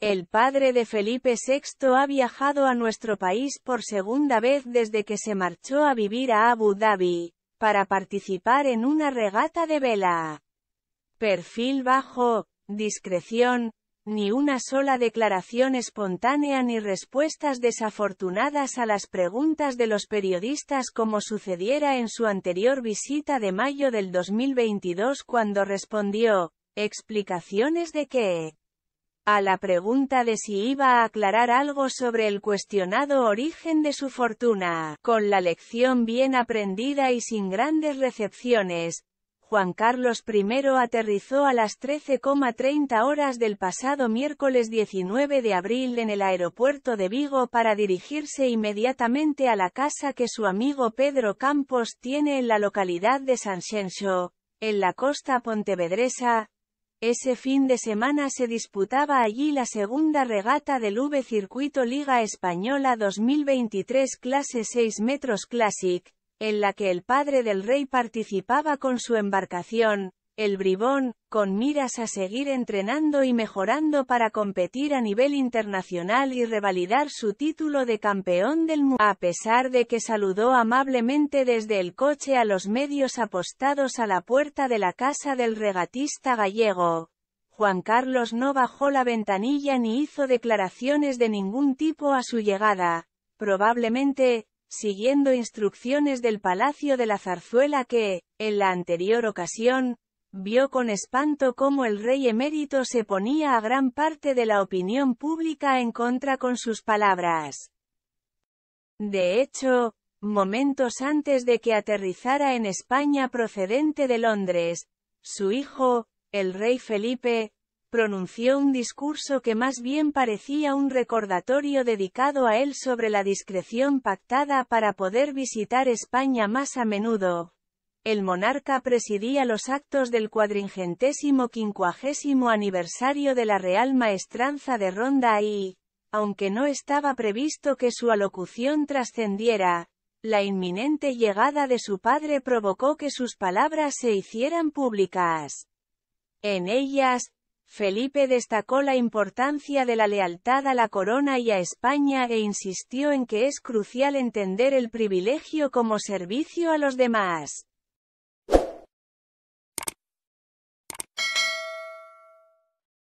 El padre de Felipe VI ha viajado a nuestro país por segunda vez desde que se marchó a vivir a Abu Dhabi, para participar en una regata de vela. Perfil bajo, discreción, ni una sola declaración espontánea ni respuestas desafortunadas a las preguntas de los periodistas como sucediera en su anterior visita de mayo del 2022 cuando respondió, explicaciones de que a la pregunta de si iba a aclarar algo sobre el cuestionado origen de su fortuna, con la lección bien aprendida y sin grandes recepciones, Juan Carlos I aterrizó a las 13,30 horas del pasado miércoles 19 de abril en el aeropuerto de Vigo para dirigirse inmediatamente a la casa que su amigo Pedro Campos tiene en la localidad de Sanxenxo, en la costa pontevedresa, ese fin de semana se disputaba allí la segunda regata del V Circuito Liga Española 2023 clase 6 metros Classic, en la que el padre del rey participaba con su embarcación, el Bribón, con miras a seguir entrenando y mejorando para competir a nivel internacional y revalidar su título de campeón del mundo. A pesar de que saludó amablemente desde el coche a los medios apostados a la puerta de la casa del regatista gallego, Juan Carlos no bajó la ventanilla ni hizo declaraciones de ningún tipo a su llegada, probablemente, siguiendo instrucciones del Palacio de la Zarzuela que, en la anterior ocasión, Vio con espanto cómo el rey emérito se ponía a gran parte de la opinión pública en contra con sus palabras. De hecho, momentos antes de que aterrizara en España procedente de Londres, su hijo, el rey Felipe, pronunció un discurso que más bien parecía un recordatorio dedicado a él sobre la discreción pactada para poder visitar España más a menudo, el monarca presidía los actos del cuadringentésimo quincuagésimo aniversario de la Real Maestranza de Ronda y, aunque no estaba previsto que su alocución trascendiera, la inminente llegada de su padre provocó que sus palabras se hicieran públicas. En ellas, Felipe destacó la importancia de la lealtad a la corona y a España e insistió en que es crucial entender el privilegio como servicio a los demás.